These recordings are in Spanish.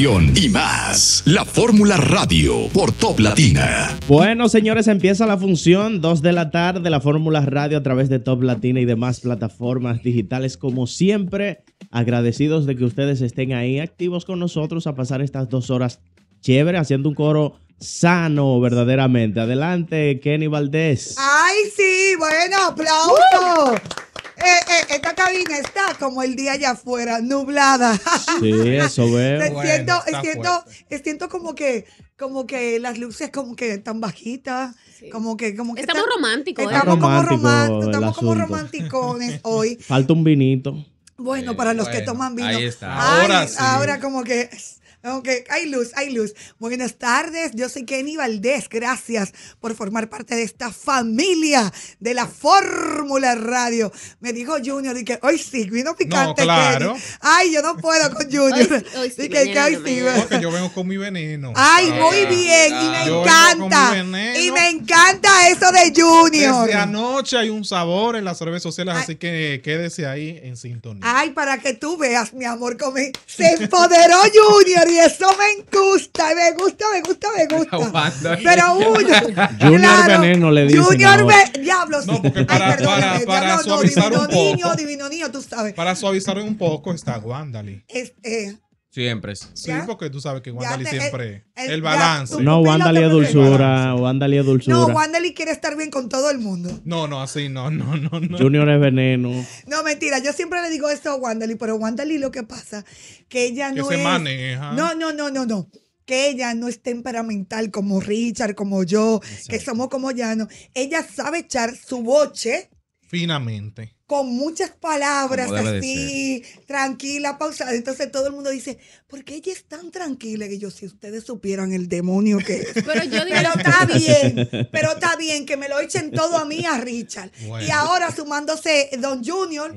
y más. La Fórmula Radio por Top Latina. Bueno, señores, empieza la función 2 de la tarde, la Fórmula Radio a través de Top Latina y demás plataformas digitales. Como siempre, agradecidos de que ustedes estén ahí activos con nosotros a pasar estas dos horas chévere, haciendo un coro sano verdaderamente. Adelante, Kenny Valdés. Ay, sí, bueno, aplauso. Eh, eh, esta cabina está como el día allá afuera, nublada. Sí, eso veo. siento, siento, como que como que las luces como que están bajitas, como que como que estamos románticos, estamos ¿eh? como románticos, hoy. Falta un vinito. Bueno, para los que toman vino. Ahí está. ahora Ahora como que Ok, hay luz, hay luz. Buenas tardes, yo soy Kenny Valdés. Gracias por formar parte de esta familia de la Fórmula Radio. Me dijo Junior, y que hoy sí, vino picante. claro. Ay, yo no puedo con Junior. Porque yo vengo con mi veneno. Ay, ah, muy bien, y me encanta. Y me encanta eso de Junior. Desde anoche hay un sabor en las redes sociales, así que quédese ahí en sintonía. Ay, para que tú veas, mi amor, come. Se empoderó Junior y eso me gusta, me gusta, me gusta, me gusta. Pero uno, Junior claro, Veneno le dice. Junior Veneno, diablos. No, para, Ay, perdóname, para, no, divino un poco. Niño, divino niño, tú sabes. Para suavizar un poco está Wandali. Es, este, eh, Siempre. Sí, porque tú sabes que Wandali siempre. Eh, eh, el, balance. no, Wandali es dulzura. Wandali es dulzura. No, Wandali quiere estar bien con todo el mundo. No, no, así no, no, no. no. Junior es veneno. No, mentira. Yo siempre le digo esto a Wandali, pero Wandali lo que pasa que ella no. Que es, se maneja. No, no, no, no, no. Que ella no es temperamental como Richard, como yo, que somos como Llano. Ella sabe echar su boche. Finamente con muchas palabras así, tranquila, pausada. Entonces todo el mundo dice, ¿por qué ella es tan tranquila? Que yo, si ustedes supieran el demonio que Pero está bien, pero está bien que me lo echen todo a mí, a Richard. Y ahora sumándose eh, Don Junior,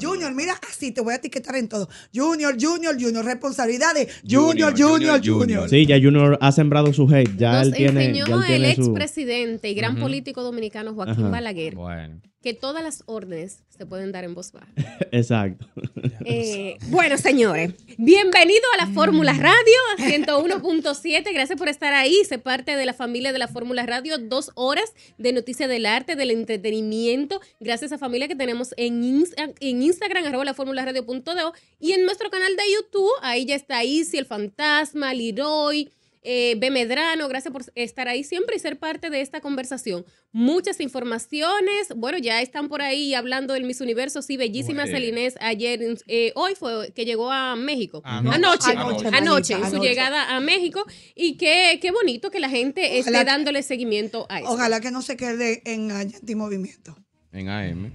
Junior, mira, así te voy a etiquetar en todo. Junior, Junior, Junior, responsabilidades. Junior, Junior, Junior. Sí, ya Junior ha sembrado su hate. Ya él el expresidente y gran político dominicano Joaquín Balaguer. Bueno que todas las órdenes se pueden dar en voz baja. Exacto. Eh, bueno, señores, bienvenido a la mm. Fórmula Radio 101.7. Gracias por estar ahí. Se parte de la familia de la Fórmula Radio. Dos horas de noticias del arte, del entretenimiento. Gracias a familia que tenemos en, en Instagram, arroba la Fórmula Y en nuestro canal de YouTube, ahí ya está si el fantasma, Leroy eh, Bemedrano, gracias por estar ahí siempre y ser parte de esta conversación. Muchas informaciones, bueno, ya están por ahí hablando del Miss Universo, sí, bellísima Celinés ayer, eh, hoy fue que llegó a México, ah, ah, anoche, anoche, su llegada a México y qué, bonito que la gente está esté dándole seguimiento a eso. Ojalá que no se quede en Anti Movimiento. En AM.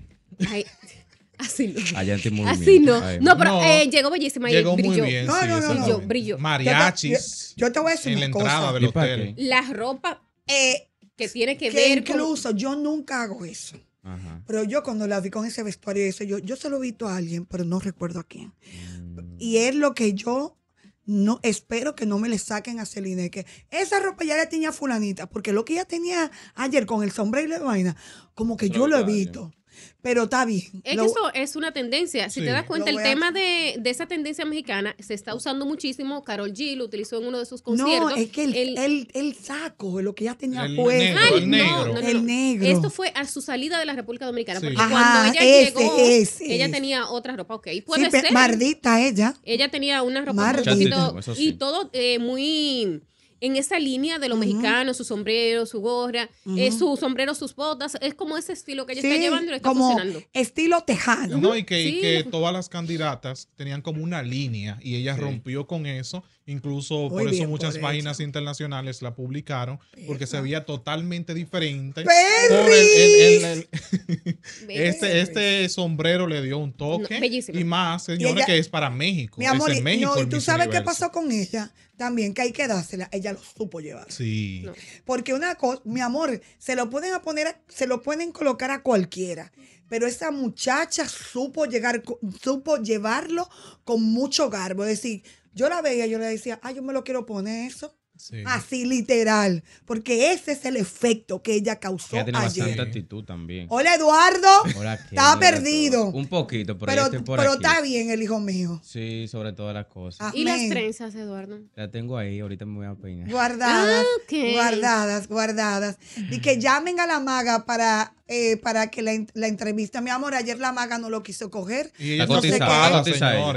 Así no. Allá Así no. No, pero eh, llegó bellísima y brilló. no, no, no, brilló, Mariachis. Yo te, voy a decir en la cosa. entrada del hotel. La ropa eh, que tiene que, ver incluso yo nunca hago eso. Pero yo cuando la vi con ese vestuario, eso, yo, yo se lo he visto a alguien, pero no recuerdo a quién. Mm. Y es lo que yo no espero que no me le saquen a Celine esa ropa ya la tenía fulanita, porque lo que ella tenía ayer con el sombrero y la vaina, como que yo lo he visto pero está Es que eso es una tendencia. Si te das cuenta, el tema de, esa tendencia mexicana se está usando muchísimo. Carol G lo utilizó en uno de sus conciertos. No, es que el, el, saco, lo que ya tenía puesto. el, negro. el negro. Esto fue a su salida de la República Dominicana. cuando ella llegó, ella tenía otra ropa. Ok, puede sí, ser. Mardita ella. Ella tenía una ropa y todo eh, muy en esa línea de los mexicanos, su sombrero, su gorra, eh, su sombrero, sus botas. Es como ese estilo que ella está llevando está funcionando. Estilo tejano. No, y que, todas las candidatas tenían como una línea y ella rompió con eso Incluso por eso muchas páginas internacionales la publicaron, porque se veía totalmente diferente. este, este sombrero le dio un toque. y más, señores, que es para México. es en México, y tú sabes qué pasó con ella también, que hay que dársela. Ella lo supo llevar. Sí. Porque una cosa, mi amor, se lo pueden poner, se lo pueden colocar a cualquiera pero esa muchacha supo llegar, supo llevarlo con mucho garbo. Es decir, yo la veía yo le decía, ay, ah, yo me lo quiero poner eso. Así literal, porque ese es el efecto que ella causó ella tiene bastante actitud también. Hola Eduardo, está perdido. Un poquito, pero, pero, por está bien el hijo mío. Sí, sobre todas las cosas. ¿Y las trenzas, Eduardo? Las tengo ahí, ahorita me voy a peinar. Guardadas, guardadas, guardadas. Y que llamen a la maga para eh, para que la, la, entrevista. Mi amor, ayer la maga no lo quiso coger. Y no sé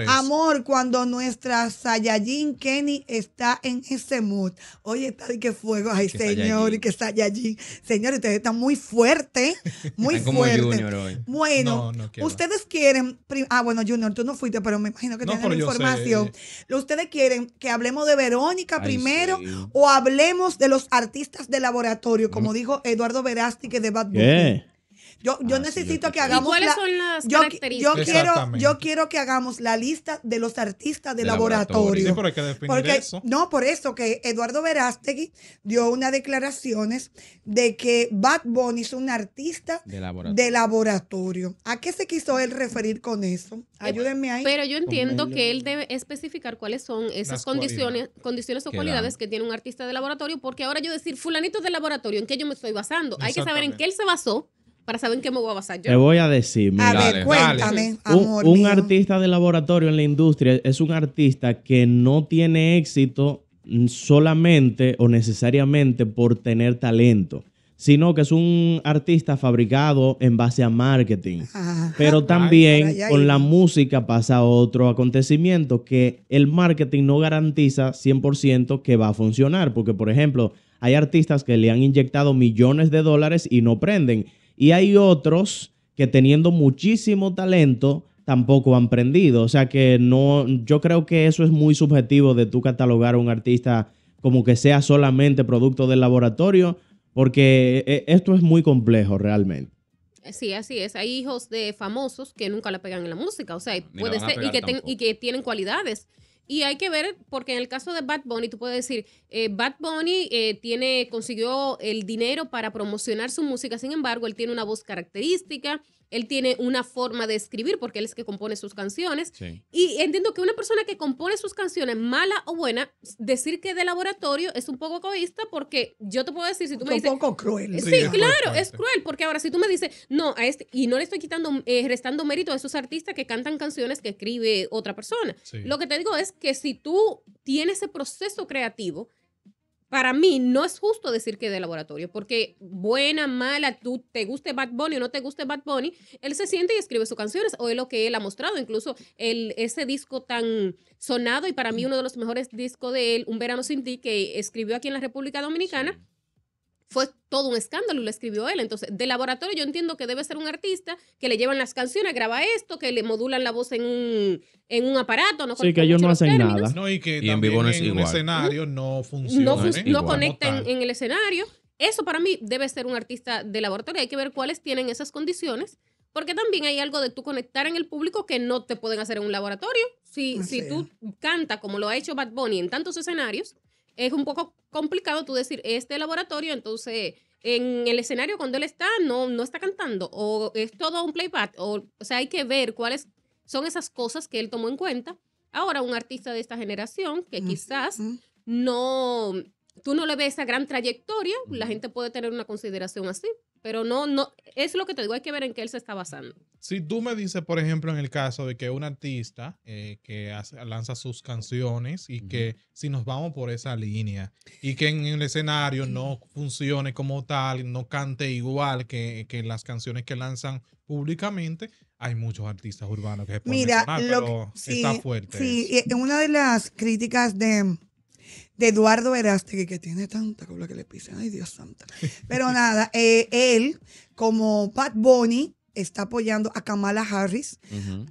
Amor, cuando nuestra Sayajin Kenny está en ese mundo oye está que fuego, ay señor, y que está allí. Señor, ustedes están muy fuerte, muy fuerte. Bueno, ustedes quieren, ah, bueno, Junior, tú no fuiste, pero me imagino que tienes la información. Ustedes quieren que hablemos de Verónica primero o hablemos de los artistas de laboratorio, como mm. dijo Eduardo Verástique de Bad Bunny. Ah, yo, necesito que hagamos. cuáles son las yo, quiero, yo quiero que hagamos la lista de los artistas de, laboratorio. No, por eso que Eduardo Verástegui dio unas declaraciones de que Bad Bunny es un artista de laboratorio. ¿A qué se quiso él referir con eso? Eh, Ayúdenme ahí. Pero yo entiendo que él debe especificar cuáles son esas condiciones, condiciones o cualidades que tiene un artista de laboratorio, porque ahora yo decir fulanito de laboratorio, ¿en qué yo me estoy basando? Hay que saber en qué él se basó para saber en qué me voy a basar yo. Te voy a decir, mira. A ver, cuéntame, Amor un, artista de laboratorio en la industria es un artista que no tiene éxito solamente o necesariamente por tener talento sino que es un artista fabricado en base a marketing. Pero también con la música pasa otro acontecimiento que el marketing no garantiza 100% que va a funcionar, porque por ejemplo, hay artistas que le han inyectado millones de dólares y no prenden. Y hay otros que teniendo muchísimo talento tampoco han prendido. O sea que no, yo creo que eso es muy subjetivo de tú catalogar a un artista como que sea solamente producto del laboratorio, porque eh, esto es muy complejo realmente. Sí, así es. Hay hijos de famosos que nunca la pegan en la música, o sea, puede ser, y que tienen cualidades y hay que ver, porque en el caso de Bad Bunny, tú puedes decir, eh, Bad Bunny eh, tiene, consiguió el dinero para promocionar su música, sin embargo, él tiene una voz característica, él tiene una forma de escribir porque él es que compone sus canciones. Y entiendo que una persona que compone sus canciones, mala o buena, decir que de laboratorio es un poco egoísta porque yo te puedo decir, si tú me dices... Un poco cruel. Sí, claro, es cruel porque ahora si tú me dices, no, a este, y no le estoy quitando, eh, restando mérito a esos artistas que cantan canciones que escribe otra persona. Lo que te digo es que si tú tienes ese proceso creativo, para mí no es justo decir que de laboratorio, porque buena, mala, tú te guste Bad Bunny o no te guste Bad Bunny, él se siente y escribe sus canciones o es lo que él ha mostrado. Incluso el, ese disco tan sonado y para mí uno de los mejores discos de él, Un verano sin ti, que escribió aquí en la República Dominicana fue todo un escándalo, lo escribió él. Entonces, de laboratorio yo entiendo que debe ser un artista que le llevan las canciones, graba esto, que le modulan la voz en un, en un aparato. No sí, que ellos no hacen nada. No, y que en vivo no es escenario no funciona. No, conectan en el escenario. Eso para mí debe ser un artista de laboratorio. Hay que ver cuáles tienen esas condiciones. Porque también hay algo de tú conectar en el público que no te pueden hacer en un laboratorio. Si, si tú canta como lo ha hecho Bad Bunny en tantos escenarios, es un poco complicado tú decir, este laboratorio, entonces en el escenario cuando él está, no, no está cantando, o es todo un playback, o, o sea, hay que ver cuáles son esas cosas que él tomó en cuenta. Ahora, un artista de esta generación que quizás no, tú no le ves esa gran trayectoria, la gente puede tener una consideración así. Pero no, no, es lo que te digo, hay que ver en qué él se está basando. Si tú me dices, por ejemplo, en el caso de que un artista eh, que lanza sus canciones y que si nos vamos por esa línea y que en el escenario no funcione como tal, no cante igual que, que las canciones que lanzan públicamente, hay muchos artistas urbanos que se pueden Mira, pero está fuerte. Sí, en una de las críticas de de Eduardo Verástegui, que tiene tanta cola que le pisen. ay Dios santa. Pero nada, eh, él, como Pat Bonnie, está apoyando a Kamala Harris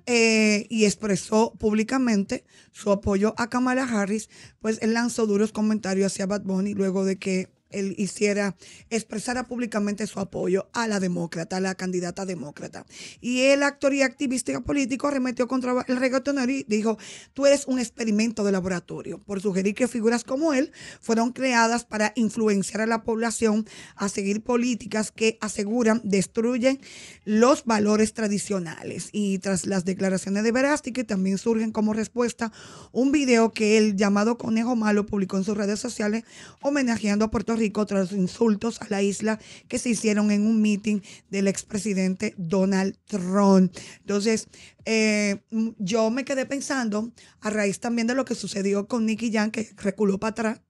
eh, y expresó públicamente su apoyo a Kamala Harris, pues él lanzó duros comentarios hacia Bad Bunny luego de que él hiciera, expresara públicamente su apoyo a la demócrata, a la candidata demócrata. Y el actor y activista político arremetió contra el reggaetonero y dijo, tú eres un experimento de laboratorio, por sugerir que figuras como él fueron creadas para influenciar a la población a seguir políticas que aseguran, destruyen los valores tradicionales. Y tras las declaraciones de Verásti, también surgen como respuesta un video que el llamado Conejo Malo publicó en sus redes sociales homenajeando a Puerto Rico tras insultos a la isla que se hicieron en un meeting del expresidente Donald Trump. Entonces, eh, yo me quedé pensando, a raíz también de lo que sucedió con Nicky Jan, que reculó para atrás,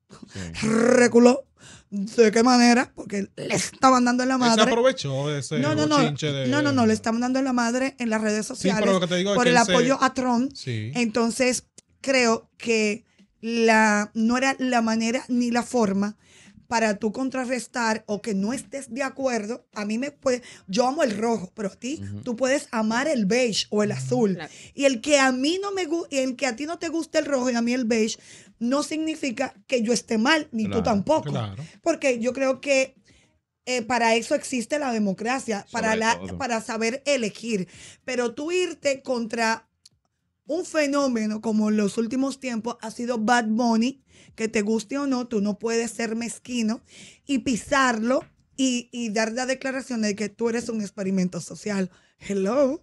reculó ¿De qué manera? Porque le estaban dando la madre. Se aprovechó ese no, no, no, no, no, no, le estaban dando la madre en las redes sociales por el apoyo a Trump. Entonces, creo que la, no era la manera ni la forma para tú contrarrestar o que no estés de acuerdo, a mí me puede, yo amo el rojo, pero a ti tú puedes amar el beige o el azul. Y el que a mí no me que a ti no te gusta el rojo y a mí el beige no significa que yo esté mal ni tú tampoco, porque yo creo que eh, para eso existe la democracia, para, la, para saber elegir. Pero tú irte contra un fenómeno como en los últimos tiempos ha sido Bad Bunny, que te guste o no, tú no puedes ser mezquino y pisarlo y, dar la declaración de que tú eres un experimento social. Hello.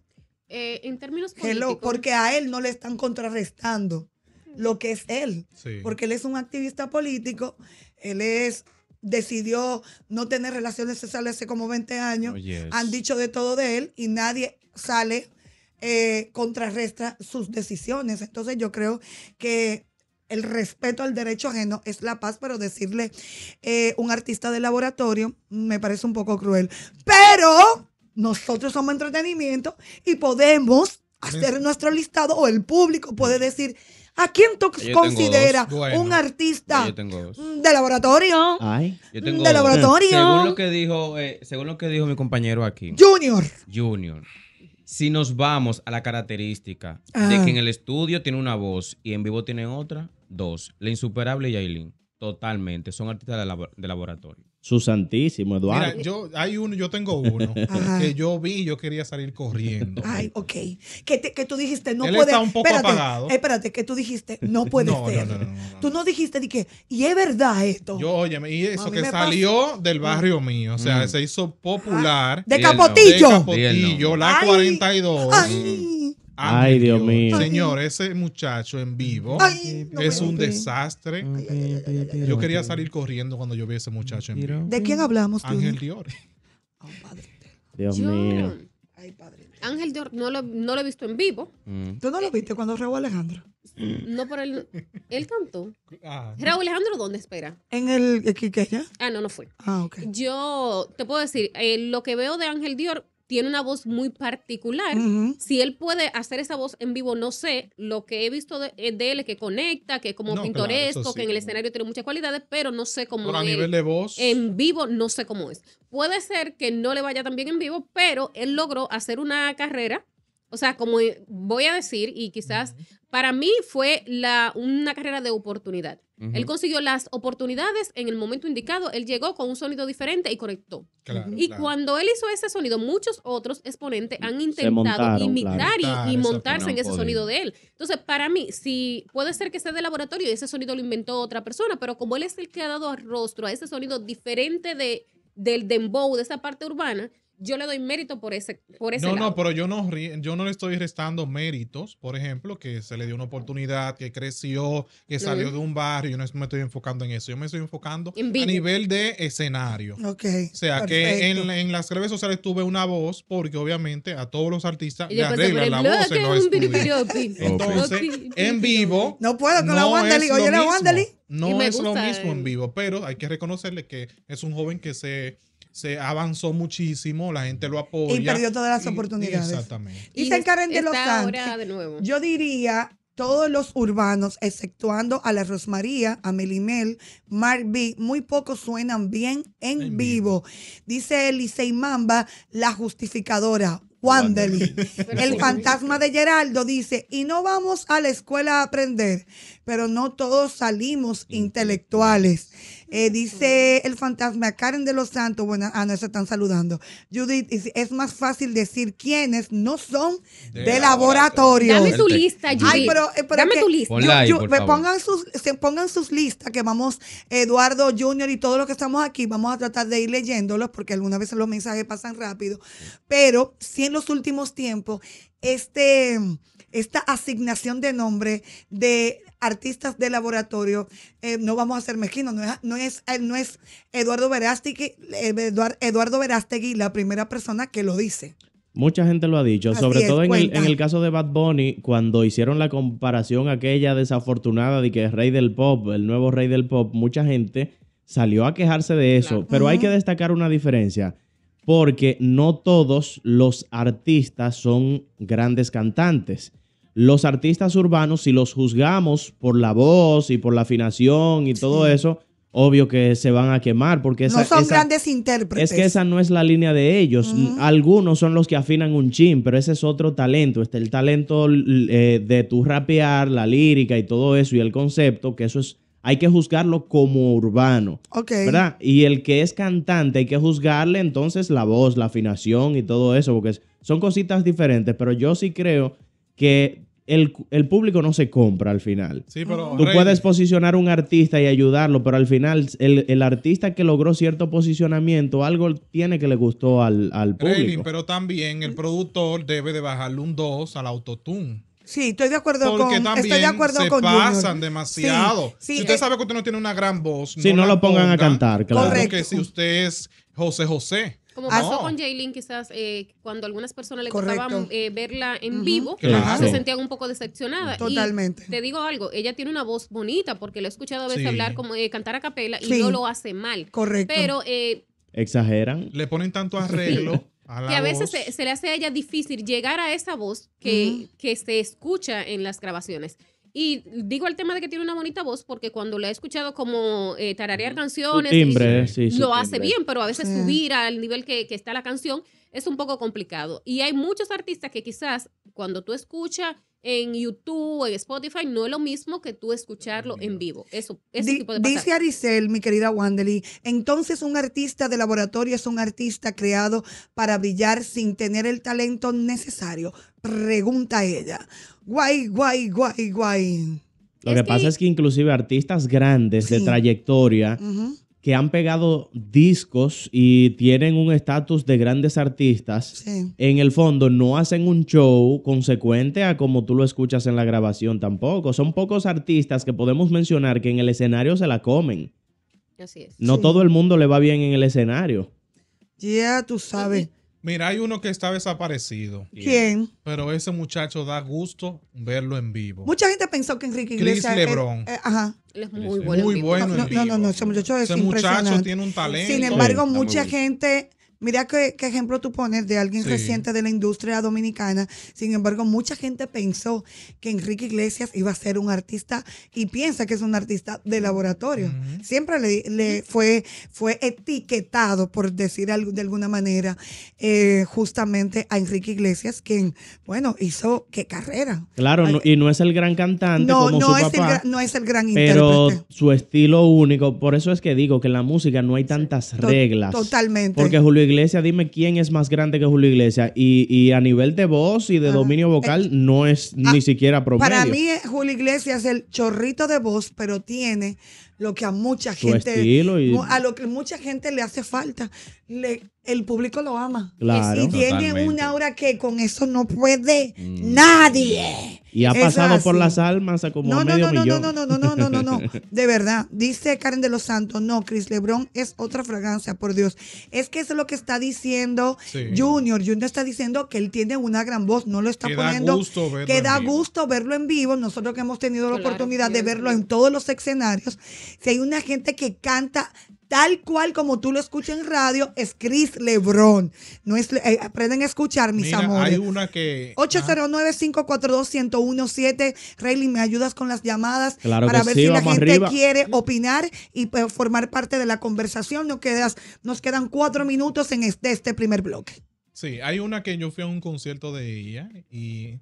Eh, en términos políticos. Hello, porque a él no le están contrarrestando lo que es él, porque él es un activista político, él es decidió no tener relaciones sexuales hace como 20 años, oh, han dicho de todo de él y nadie sale eh, contrarresta sus decisiones. Entonces yo creo que el respeto al derecho ajeno es la paz, pero decirle eh, un artista de laboratorio me parece un poco cruel. Pero nosotros somos entretenimiento y podemos hacer nuestro listado o el público puede mm. decir... ¿A quién tú consideras un artista mm, de laboratorio? de laboratorio. Según lo que dijo, eh, según lo que dijo mi compañero aquí. Junior. Junior si nos vamos a la característica de que ah. en el estudio tiene una voz y en vivo tienen otra, dos. La insuperable y Aileen. Totalmente. Son artistas de laboratorio su santísimo, Eduardo. yo, hay uno, yo tengo uno que yo vi y yo quería salir corriendo. Ay, ok. Que, que tú dijiste, no Él puede. Está un poco apagado. que tú dijiste, no puede ser. tú no dijiste ni que, y es verdad esto. Yo, oye, y eso que salió del ah. barrio mío, o sea, mm. se hizo popular. De Capotillo. De Capotillo, la 42. Ay. Ay, Dios, mío. Señor, ese muchacho en vivo es un desastre. yo quería salir corriendo cuando yo vi ese muchacho en vivo. ¿De quién hablamos? Tú? Ángel Dior. Oh, padre. Dios mío. Ángel Dior no lo, he visto en vivo. Mm. ¿Tú no lo viste cuando Raúl Alejandro? No, pero él, él cantó. Ah. Raúl Alejandro, ¿dónde espera? En el ya? Ah, no, no fue. Ah, ok. Yo te puedo decir, eh, lo que veo de Ángel Dior tiene una voz muy particular. Si él puede hacer esa voz en vivo, no sé, lo que he visto de, eh, él es que conecta, que es como pintoresco, que en el escenario tiene muchas cualidades, pero no sé cómo pero a nivel de voz. En vivo no sé cómo es. Puede ser que no le vaya tan bien en vivo, pero él logró hacer una carrera o sea, como eh, voy a decir, y quizás para mí fue una carrera de oportunidad. Él consiguió las oportunidades en el momento indicado, él llegó con un sonido diferente y conectó. y cuando él hizo ese sonido, muchos otros exponentes han intentado imitar y, montarse en ese sonido de él. Entonces, para mí, si puede ser que sea de laboratorio y ese sonido lo inventó otra persona, pero como él es el que ha dado rostro a ese sonido diferente de, del dembow, de esa parte urbana, yo le doy mérito por ese por ese No, no, pero yo no yo no le estoy restando méritos, por ejemplo, que se le dio una oportunidad, que creció, que salió de un barrio, yo no me estoy enfocando en eso, yo me estoy enfocando a nivel de escenario. Okay, o sea, que en, en, las redes sociales tuve una voz porque obviamente a todos los artistas le arreglan la voz en los Entonces, en vivo No puedo con no la Wanderly, oye la Wanderly. No es lo mismo en vivo, pero hay que reconocerle que es un joven que se se avanzó muchísimo, la gente lo apoya. Y perdió todas las oportunidades. Exactamente. Y, y se de ahora de Yo diría todos los urbanos, exceptuando a la Rosmaría, a Melimel, Mark B, muy pocos suenan bien en, vivo. Dice Elisei Mamba, la justificadora. Wanderly. El fantasma de Geraldo dice, y no vamos a la escuela a aprender, pero no todos salimos intelectuales. Eh, dice el fantasma Karen de los Santos. Bueno, ah, no, se están saludando. Judith, es más fácil decir quiénes no son de, laboratorio. Dame tu lista, Judith. Eh, Dame su tu lista. Pongan, sus, pongan sus listas que vamos, Eduardo Junior y todos los que estamos aquí, vamos a tratar de ir leyéndolos porque algunas veces los mensajes pasan rápido. Pero si en los últimos tiempos, este esta asignación de nombre de artistas de laboratorio, eh, no vamos a ser mezquinos, no es, no es, eh, no es Eduardo, Verástegui, eh, Eduardo Verástegui la primera persona que lo dice. Mucha gente lo ha dicho, sobre todo en el, caso de Bad Bunny, cuando hicieron la comparación aquella desafortunada de que es rey del pop, el nuevo rey del pop, mucha gente salió a quejarse de eso, pero hay que destacar una diferencia, porque no todos los artistas son grandes cantantes los artistas urbanos, si los juzgamos por la voz y por la afinación y todo eso, obvio que se van a quemar porque no son grandes intérpretes. Es que esa no es la línea de ellos. Algunos son los que afinan un chin, pero ese es otro talento. Está el talento eh, de tu rapear, la lírica y todo eso y el concepto, que eso es hay que juzgarlo como urbano. ¿Verdad? Y el que es cantante, hay que juzgarle entonces la voz, la afinación y todo eso, porque son cositas diferentes, pero yo sí creo que el, público no se compra al final. pero, Tú puedes posicionar un artista y ayudarlo, pero al final el, artista que logró cierto posicionamiento, algo tiene que le gustó al, público. pero también el productor debe de bajarle un 2 al autotune. Sí, estoy de acuerdo con estoy de pasan demasiado. si usted eh, sabe que usted no tiene una gran voz, no, no lo pongan a cantar, claro. Porque si usted es José José, como ah, pasó con Jaylin, quizás eh, cuando algunas personas le estaban mm, eh, verla en vivo, se sentían un poco decepcionadas. Totalmente. Y te digo algo, ella tiene una voz bonita porque la he escuchado a veces hablar como eh, cantar a capela y no lo hace mal. Correcto. Pero eh, exageran. Le ponen tanto arreglo. A que a veces se, le hace a ella difícil llegar a esa voz que, que se escucha en las grabaciones. Y digo el tema de que tiene una bonita voz porque cuando la he escuchado como eh, tararear canciones, lo hace bien, pero a veces subir al nivel que, que está la canción es un poco complicado. Y hay muchos artistas que quizás cuando tú escuchas en YouTube en Spotify no es lo mismo que tú escucharlo en vivo. Eso, Dice Aricel, mi querida Wandely, entonces un artista de laboratorio es un artista creado para brillar sin tener el talento necesario. Pregunta ella. Guay, guay, guay, guay. Lo que, pasa es que inclusive artistas grandes de trayectoria que han pegado discos y tienen un estatus de grandes artistas, en el fondo no hacen un show consecuente a como tú lo escuchas en la grabación tampoco. Son pocos artistas que podemos mencionar que en el escenario se la comen. Así es. No todo el mundo le va bien en el escenario. Ya, tú sabes. Mira, hay uno que está desaparecido. ¿Quién? Pero ese muchacho da gusto verlo en vivo. Mucha gente pensó que Enrique Iglesias. Chris Lebron. Eh, ajá. Es muy bueno. en vivo. bueno. No, no, no, ese muchacho es Ese muchacho tiene un talento. Sin embargo, mucha gente Mira qué, ejemplo tú pones de alguien reciente de la industria dominicana. Sin embargo, mucha gente pensó que Enrique Iglesias iba a ser un artista y piensa que es un artista de laboratorio. Siempre le, fue, fue etiquetado, por decir algo, de alguna manera, eh, justamente a Enrique Iglesias, quien, bueno, hizo qué carrera. Claro, y no es el gran cantante no, como no su es papá, el, no es el gran pero su estilo único. Por eso es que digo que en la música no hay tantas reglas. Totalmente. Porque Julio Iglesia, dime quién es más grande que Julio Iglesia Y, a nivel de voz y de dominio vocal, eh, no es ni ah, siquiera promedio. Para mí, eh, Julio Iglesias es el chorrito de voz, pero tiene lo que a mucha gente a lo que mucha gente le hace falta el público lo ama y tiene una hora que con eso no puede mm. nadie y ha pasado por las almas a como no, medio no, millón. No, no, no, no, no, no, no, no, De verdad, dice Karen de los Santos, no, Chris Lebron es otra fragancia, por Dios. Es que es lo que está diciendo Junior. Junior está diciendo que él tiene una gran voz, no lo está que poniendo. Da gusto verlo que da gusto verlo en vivo. Nosotros que hemos tenido la oportunidad de verlo en todos los escenarios. Si hay una gente que canta tal cual como tú lo escuchas en radio, es Chris Lebron. No es, eh, aprenden a escuchar, mis amores. Hay una que. 809-542-1017. Rayleigh, ¿me ayudas con las llamadas? para ver si la gente quiere opinar y pues, formar parte de la conversación. Nos, quedas, nos quedan cuatro minutos en este, este primer bloque. Sí, hay una que yo fui a un concierto de ella y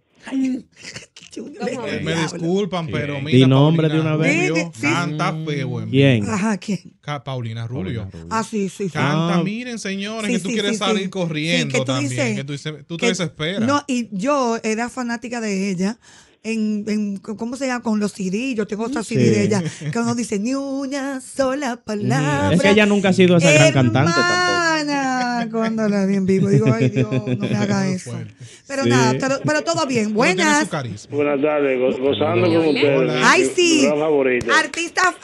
me, disculpan, pero mira. nombre de una vez. Canta feo. Ajá, ¿quién? Paulina Rubio. Ah, sí, sí. Canta, ah. miren, señores, que tú quieres salir corriendo también. que tú, dices, te desesperas. No, y yo era fanática de ella. En, en, ¿cómo se llama? Con los CD, yo tengo otra CD de ella, que uno dice ni una sola palabra. Es que ella nunca ha sido esa gran cantante tampoco vivo. Digo, ay Dios, no me eso. Pero nada, pero, todo bien. Buenas. Buenas tardes, gozando con ustedes. Ay, sí. Artista,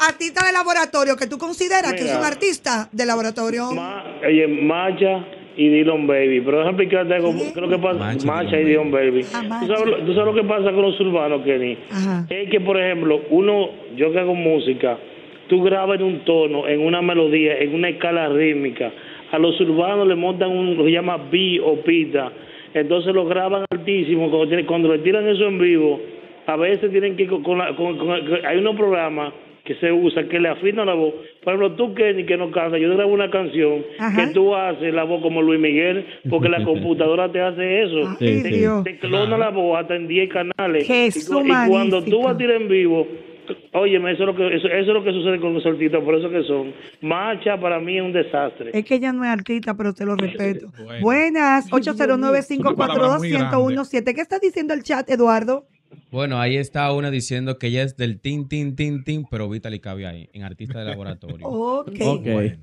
de laboratorio, que tú consideras que es un artista de laboratorio. Macha Maya y Dylan Baby. Pero déjame explicarte Creo que pasa y Dylan Baby. Ah, ¿Tú, sabes, ¿Tú, sabes, lo que pasa con los urbanos, Kenny? Es que, por ejemplo, uno, yo que hago música, tú grabas en un tono, en una melodía, en una escala rítmica a los urbanos le montan un, lo que se llama bi o pita, entonces lo graban altísimo, cuando, cuando le tiran eso en vivo, a veces tienen que, con hay unos programas que se usa, que le afina la voz. Por ejemplo, tú, Kenny, que no canta, yo te grabo una canción que tú haces la voz como Luis Miguel, porque la computadora te hace eso. Ah, te, clona la voz hasta en 10 canales. Jesús y, cuando tú vas a tirar en vivo, Óyeme, eso es lo que eso, es lo que sucede con los artistas, por eso que son. Marcha para mí es un desastre. Es que ella no es artista, pero te lo respeto. Buenas, 809 542 1017 ¿Qué está diciendo el chat, Eduardo? Bueno, ahí está una diciendo que ella es del tin, tin, tin, tin, pero Vitaly cabe ahí, en artista de laboratorio. ok.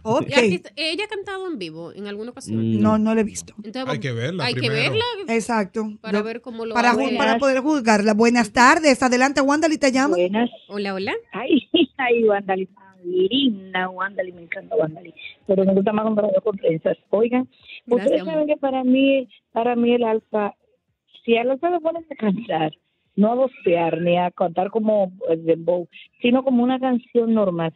okay. ¿Ella ha cantado en vivo en alguna ocasión? Mm. No, no la he visto. hay que verla. Hay que verla. Exacto. Para ver cómo lo para, poder juzgarla. Buenas tardes. Adelante, Wandali, te llamo. Buenas. Hola, hola. Ay, ay, Wandali. Linda, Wandali, me encanta Wandali. Pero me gusta más cuando con presas. Oigan, ustedes saben que para mí, para mí el alfa, si el alfa lo ponen a cantar, no a docear ni a cantar como el eh, dembow, sino como una canción normal,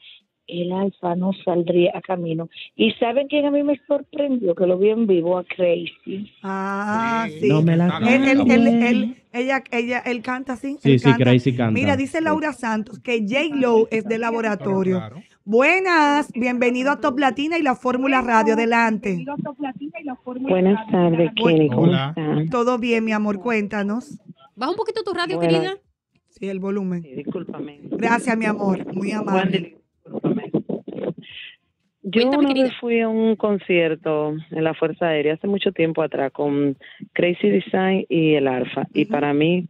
el alfa no saldría a camino. ¿Y saben quién a mí me sorprendió? Que lo vi en vivo a Crazy. Ah, sí. No me la él, ella, ella, él canta así. Sí, sí, Crazy canta. Mira, dice Laura Santos que j Low es de laboratorio. Buenas, bienvenido a Top Latina y la Fórmula Radio. Adelante. Buenas tardes, Kenny. ¿Cómo Todo bien, mi amor, cuéntanos. Baja un poquito tu radio, querida. Sí, el volumen. Sí, discúlpame. Gracias, mi amor. Muy amable. Yo fui a un concierto en la Fuerza Aérea hace mucho tiempo atrás con Crazy Design y el Alfa. Y para mí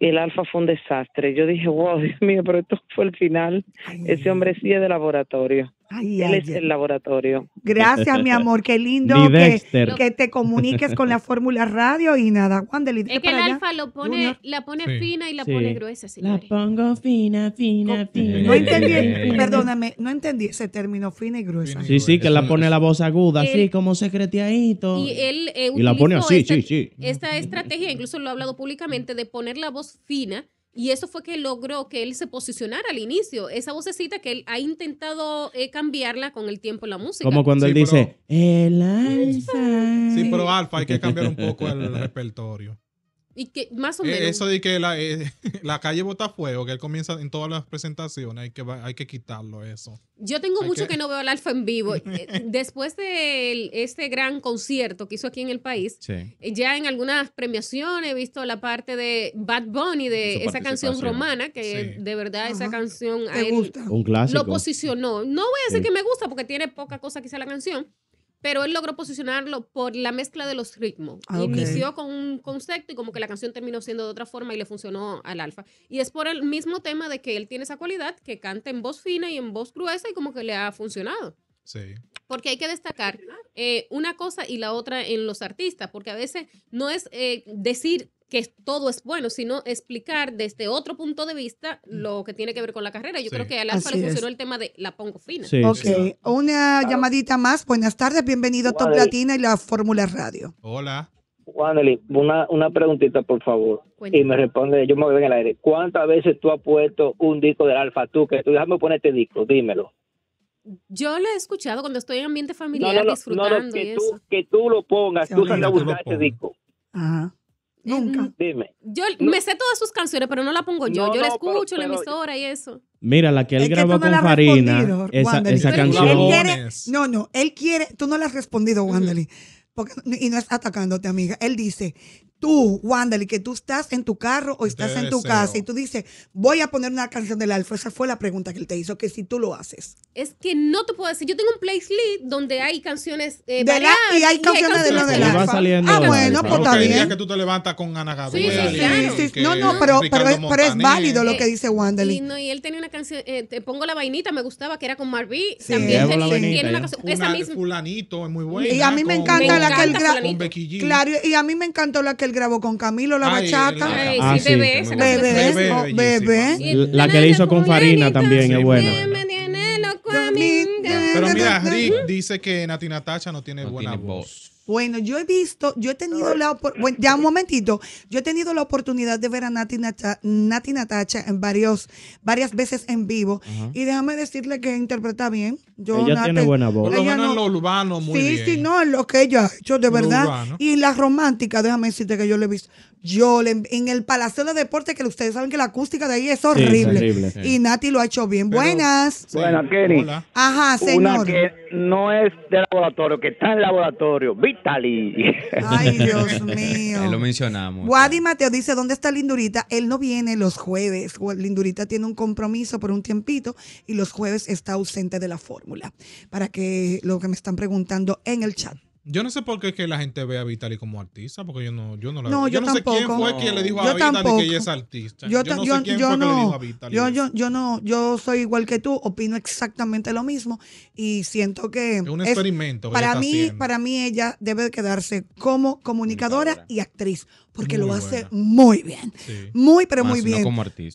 el alfa fue un desastre. Yo dije, wow, Dios mío, pero esto fue el final. Ese hombre sí es de laboratorio el laboratorio. Gracias, mi amor. Qué lindo que, te comuniques con la Fórmula Radio y nada. Es que el alfa lo pone, la pone fina y la pone gruesa, La pongo fina, fina, fina. No entendí, perdóname, no entendí ese término, fina y gruesa. Sí, sí, que la pone la voz aguda, así como secretiadito Y él eh, y la pone así, sí, sí. Esta estrategia, incluso lo ha hablado públicamente, de poner la voz fina y eso fue que logró que él se posicionara al inicio. Esa vocecita que él ha intentado eh, cambiarla con el tiempo en la música. Como cuando él dice, el alfa. Sí, pero alfa hay que cambiar un poco el repertorio. Y que más o eh, menos. Eso de que la, eh, la calle bota fuego, que él comienza en todas las presentaciones, hay que, hay que quitarlo eso. Yo tengo mucho que... no veo al alfa en vivo. Eh, después de este gran concierto que hizo aquí en el país, ya en algunas premiaciones he visto la parte de Bad Bunny, de esa canción romana, que de verdad esa canción a gusta? Un clásico. lo posicionó. No voy a decir que me gusta porque tiene poca cosa quizá la canción, pero él logró posicionarlo por la mezcla de los ritmos. Ah, Inició con un concepto y como que la canción terminó siendo de otra forma y le funcionó al alfa. Y es por el mismo tema de que él tiene esa cualidad, que canta en voz fina y en voz gruesa y como que le ha funcionado. Sí. Porque hay que destacar eh, una cosa y la otra en los artistas, porque a veces no es eh, decir que todo es bueno, sino explicar desde otro punto de vista mm. lo que tiene que ver con la carrera. Yo creo que al Alfa le funcionó el tema de la pongo fina. ok, una llamadita más. Buenas tardes, bienvenido a Top Latina y la Fórmula Radio. Hola. Juanely, una, una preguntita, por favor. Y me responde, yo me voy en el aire. ¿Cuántas veces tú has puesto un disco del Alfa? Tú, que tú déjame poner este disco, dímelo. Yo lo he escuchado cuando estoy en ambiente familiar disfrutando. No, que, tú, lo pongas, tú sí, a buscar este disco. Ajá. Nunca. Mm, yo me sé todas sus canciones, pero no la pongo yo. yo la escucho, en la emisora y eso. Mira, la que él grabó con Farina, esa, canción. no, no, él quiere, tú no le has respondido, Wanderly y no es atacándote, amiga. Él dice, tú, Wanderly, que tú estás en tu carro o estás en tu casa y tú dices, voy a poner una canción del Alfa. Esa fue la pregunta que él te hizo, que si tú lo haces. Es que no te puedo decir. Yo tengo un playlist donde hay canciones eh, de y hay canciones, de lo del Alfa. Ah, bueno, pues está bien. que tú te levantas con Ana Sí, sí, No, no, pero, pero, es, válido lo que dice Wanderly. y, él tenía una canción, eh, te pongo la vainita, me gustaba, que era con Marví. También tiene una canción. Esa misma. Fulanito es muy buena. Y a mí me encanta Claro, y a mí me encantó la que él grabó con Camilo, la bachata. bebé, bebé, La que le hizo con Farina también es buena. Pero mira, Rick dice que Nati Natacha no tiene buena voz. Bueno, yo he visto, yo he tenido la bueno, ya un momentito, yo he tenido la oportunidad de ver a Nati, Nata, Nati Natacha en varios, varias veces en vivo y déjame decirle que interpreta bien. Yo, ella tiene buena voz. Por lo menos en lo urbano muy bien. Sí, sí, no, en lo que ella ha hecho de verdad. Y la romántica, déjame decirte que yo le he visto. Yo le, en el Palacio de Deportes, que ustedes saben que la acústica de ahí es horrible. Sí, Y Nati lo ha hecho bien. Buenas. Buenas, Kenny. Ajá, señor. Una que no es de laboratorio, que está en laboratorio. Ay, Dios mío. lo mencionamos. Wadi Mateo dice, ¿dónde está Lindurita? Él no viene los jueves. Lindurita tiene un compromiso por un tiempito y los jueves está ausente de la fórmula. Para que lo que me están preguntando en el chat. Yo no sé por qué que la gente ve a Vitali como artista, porque yo no, yo no la Yo, yo no tampoco. sé quién fue quien le dijo a yo tampoco. que ella es artista. Yo, no sé quién fue le dijo a Vitali. Yo, yo, yo no, yo soy igual que tú, opino exactamente lo mismo y siento que. Es un experimento. para, mí, para mí, ella debe quedarse como comunicadora, y actriz, porque lo hace muy bien. Muy, pero muy bien.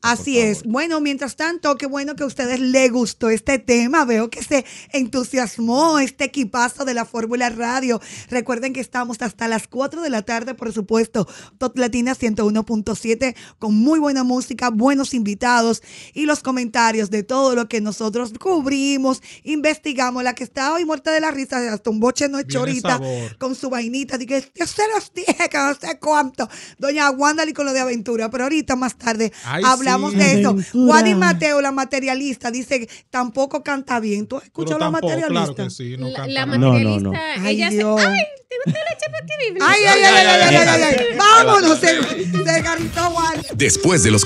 Así es. Bueno, mientras tanto, qué bueno que a ustedes les gustó este tema. Veo que se entusiasmó este equipazo de la Fórmula Radio Recuerden que estamos hasta las 4 de la tarde, por supuesto, TOTLATINA Latina 101.7, con muy buena música, buenos invitados y los comentarios de todo lo que nosotros cubrimos, investigamos. La que está hoy muerta de la risa, hasta un boche no es con su vainita, dije yo se los dije, que no sé cuánto. Doña Wanda con lo de aventura, pero ahorita más tarde hablamos de eso. Juan y Mateo, la materialista, dice tampoco canta bien. ¿Tú escuchas la materialista? la, materialista, ella, Ay, ¿te la chapa que vive? Ay, ay, ay, ay, ay, ay, ay, Vámonos, Después de los